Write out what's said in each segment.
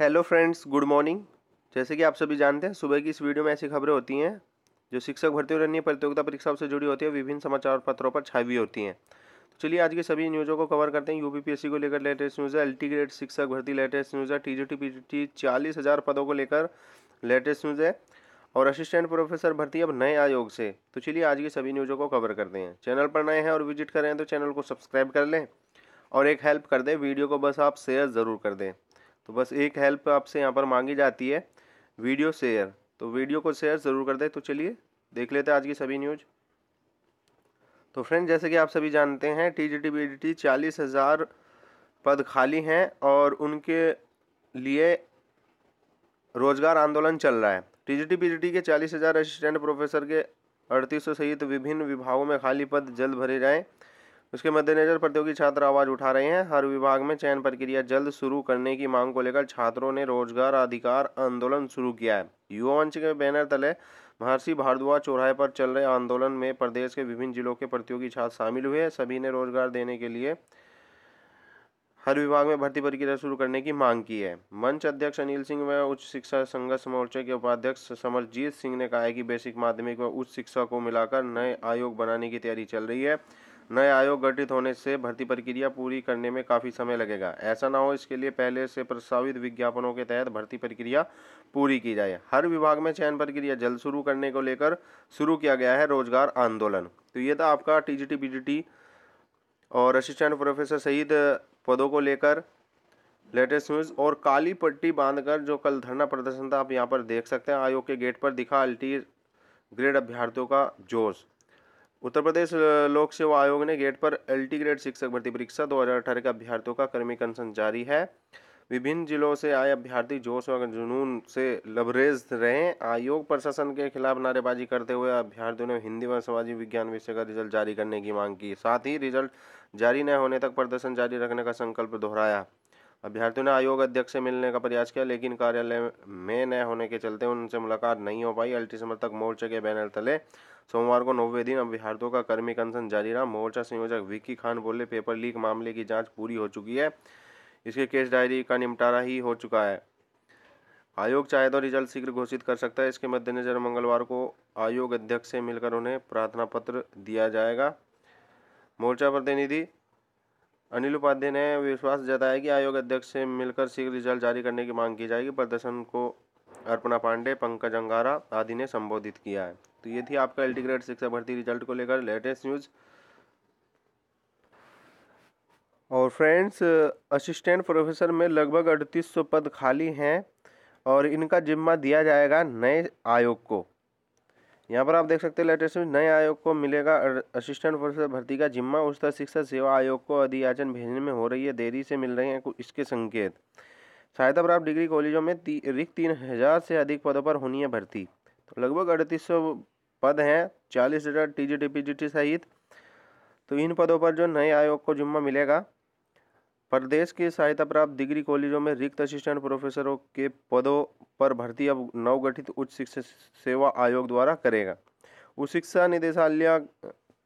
hello friends good morning जैसे कि आप सभी जानते हैं सुबह की इस वीडियो में ऐसी खबरें होती हैं जो शिक्षक भर्ती और अन्य प्रतियोगिता परीक्षाओं से जुड़ी होती है विभिन्न समाचार पत्रों पर छाई हुई होती हैं तो चलिए आज की सभी न्यूज़ों को कवर करते हैं यूपीपीएससी को लेकर लेटेस्ट न्यूज़ है एल ग्रेड शिक्षक भर्ती लेटेस्ट न्यूज़ है टी जी टी चालीस हज़ार पदों को लेकर लेटेस्ट न्यूज़ है और असिस्टेंट प्रोफेसर भर्ती अब नए आयोग से तो चलिए आज की सभी न्यूज़ों को कवर करते हैं चैनल पर नए हैं और विजिट करें तो चैनल को सब्सक्राइब कर लें और एक हेल्प कर दें वीडियो को बस आप शेयर ज़रूर कर दें तो बस एक हेल्प आपसे यहाँ पर मांगी जाती है वीडियो शेयर तो वीडियो को शेयर ज़रूर कर दें तो चलिए देख लेते हैं आज की सभी न्यूज़ तो फ्रेंड जैसे कि आप सभी जानते हैं T G T B D T चालीस हज़ार पद खाली हैं और उनके लिए रोजगार आंदोलन चल रहा है T G T B G T के चालीस हज़ार असिस्टेंट प्रोफेसर के अड़तीस सौ सहित विभिन्न विभागों में खाली पद जल्द भरे जाएं उसके मद्देनजर प्रतियोगी छात्र आवाज उठा रहे हैं हर विभाग में चयन प्रक्रिया जल्द शुरू करने की मांग को लेकर छात्रों ने रोजगार अधिकार आंदोलन शुरू किया है युवा मंच के बैनर तले महर्षि भारद्वाज चौराहे पर चल रहे आंदोलन में प्रदेश के विभिन्न जिलों के प्रतियोगी छात्र शामिल हुए सभी ने रोजगार देने के लिए हर विभाग में भर्ती प्रक्रिया शुरू करने की मांग की है मंच अध्यक्ष अनिल सिंह व उच्च शिक्षा संघर्ष मोर्चा के उपाध्यक्ष समरजीत सिंह ने कहा है कि बेसिक माध्यमिक व उच्च शिक्षा को मिलाकर नए आयोग बनाने की तैयारी चल रही है नए आयोग गठित होने से भर्ती प्रक्रिया पूरी करने में काफ़ी समय लगेगा ऐसा ना हो इसके लिए पहले से प्रस्तावित विज्ञापनों के तहत भर्ती प्रक्रिया पूरी की जाए हर विभाग में चयन प्रक्रिया जल्द शुरू करने को लेकर शुरू किया गया है रोजगार आंदोलन तो ये था आपका T G T G T और असिस्टेंट प्रोफेसर सहित पदों को लेकर लेटेस्ट न्यूज़ और काली पट्टी बांधकर जो कल धरना प्रदर्शन था आप यहाँ पर देख सकते हैं आयोग के गेट पर दिखा अल्टी ग्रेड अभ्यर्थियों का जोश उत्तर प्रदेश लोक सेवा आयोग ने गेट पर एलटी ग्रेड शिक्षक भर्ती परीक्षा 2018 के अभ्यर्थियों का कर्मी कंसन जारी है विभिन्न जिलों से आए अभ्यर्थी जोश और जुनून से लबरेज रहे आयोग प्रशासन के खिलाफ नारेबाजी करते हुए अभ्यर्थियों ने हिंदी व सामाजिक विज्ञान विषय का रिजल्ट जारी करने की मांग की साथ ही रिजल्ट जारी न होने तक प्रदर्शन जारी रखने का संकल्प दोहराया अभ्यर्थियों ने आयोग अध्यक्ष से मिलने का प्रयास किया लेकिन कार्यालय में न होने के चलते उनसे मुलाकात नहीं हो पाई अल्टी समर्थक मोर्चा के बैनर तले सोमवार को नौवे दिन अभ्यर्थियों का कर्मी कंसन जारी रहा मोर्चा संयोजक विक्की खान बोले पेपर लीक मामले की जाँच पूरी हो चुकी है इसके केस डायरी का निपटारा ही हो चुका है आयोग चाहे तो रिजल्ट शीघ्र घोषित कर सकता है इसके मद्देनज़र मंगलवार को आयोग अध्यक्ष से मिलकर उन्हें प्रार्थना पत्र दिया जाएगा मोर्चा प्रतिनिधि अनिल उपाध्याय ने विश्वास जताया कि आयोग अध्यक्ष से मिलकर शीघ्र रिजल्ट जारी करने की मांग की जाएगी प्रदर्शन को अर्पणा पांडे पंकज अंगारा आदि ने संबोधित किया है तो ये थी आपका एल्टी शिक्षा भर्ती रिजल्ट को लेकर लेटेस्ट न्यूज़ और फ्रेंड्स असिस्टेंट प्रोफेसर में लगभग अड़तीस सौ पद खाली हैं और इनका जिम्मा दिया जाएगा नए आयोग को यहाँ पर आप देख सकते हैं लेटेस्ट में नए आयोग को मिलेगा असिस्टेंट प्रोफेसर भर्ती का जिम्मा उच्च शिक्षा सेवा आयोग को अधियाचन भेजने में हो रही है देरी से मिल रहे हैं इसके संकेत सहायता प्राप्त डिग्री कॉलेजों में ती, रिक्त तीन हज़ार से अधिक पदों पर होनी है भर्ती तो लगभग अड़तीस सौ पद हैं चालीस हज़ार टी जी सहित तो इन पदों पर जो नए आयोग को जिम्मा मिलेगा प्रदेश के सहायता प्राप्त डिग्री कॉलेजों में रिक्त असिस्टेंट प्रोफेसरों के पदों पर भर्ती अब नवगठित उच्च शिक्षा सेवा आयोग द्वारा करेगा उच्च शिक्षा निदेशालय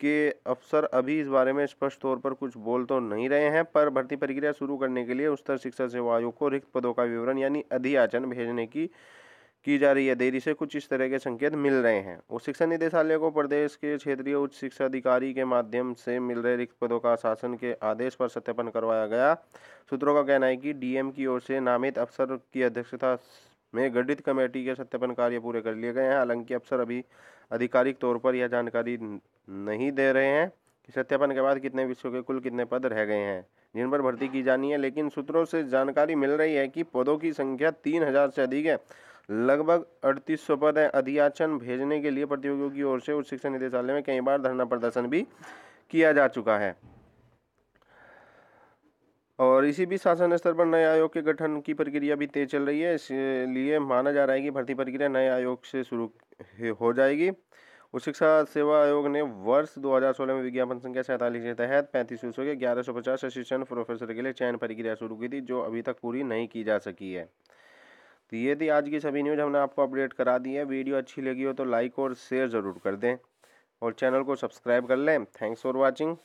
के अफसर अभी इस बारे में स्पष्ट तौर पर कुछ बोल तो नहीं रहे हैं पर भर्ती प्रक्रिया शुरू करने के लिए उच्चतर शिक्षा सेवा आयोग को रिक्त पदों का विवरण यानी अधियाचन भेजने की की जा रही है देरी से कुछ इस तरह के संकेत मिल रहे हैं उच्च शिक्षा निदेशालय को प्रदेश के क्षेत्रीय उच्च शिक्षा अधिकारी के माध्यम से मिल रहे रिक्त पदों का शासन के आदेश पर सत्यापन करवाया गया सूत्रों का कहना है कि डीएम की ओर से नामित अफसर की अध्यक्षता में गठित कमेटी के सत्यापन कार्य पूरे कर लिए गए हैं हालांकि अफसर अभी आधिकारिक तौर पर यह जानकारी नहीं दे रहे हैं कि सत्यापन के बाद कितने विषयों के कुल कितने पद रह गए हैं जिन पर भर्ती की जानी है लेकिन सूत्रों से जानकारी मिल रही है कि पदों की संख्या तीन हज़ार से अधिक है लगभग अड़तीस सौ पद अधियाचन भेजने के लिए प्रतियोगियों की ओर से उच्च शिक्षा निदेशालय में कई बार धरना प्रदर्शन भी किया जा चुका है और इसी बीच शासन स्तर पर नए आयोग के गठन की प्रक्रिया भी तेज चल रही है इसलिए माना जा रहा है कि भर्ती प्रक्रिया नए आयोग से शुरू हो जाएगी उच्च शिक्षा सेवा आयोग ने वर्ष 2016 में विज्ञापन संख्या सैंतालीस के तहत पैंतीस सौ के ग्यारह सौ पचास असिस्टेंट प्रोफेसर के लिए चयन प्रक्रिया शुरू की थी जो अभी तक पूरी नहीं की जा सकी है तो ये थी आज की सभी न्यूज़ हमने आपको अपडेट करा दी है वीडियो अच्छी लगी हो तो लाइक और शेयर ज़रूर कर दें और चैनल को सब्सक्राइब कर लें थैंक्स फॉर वॉचिंग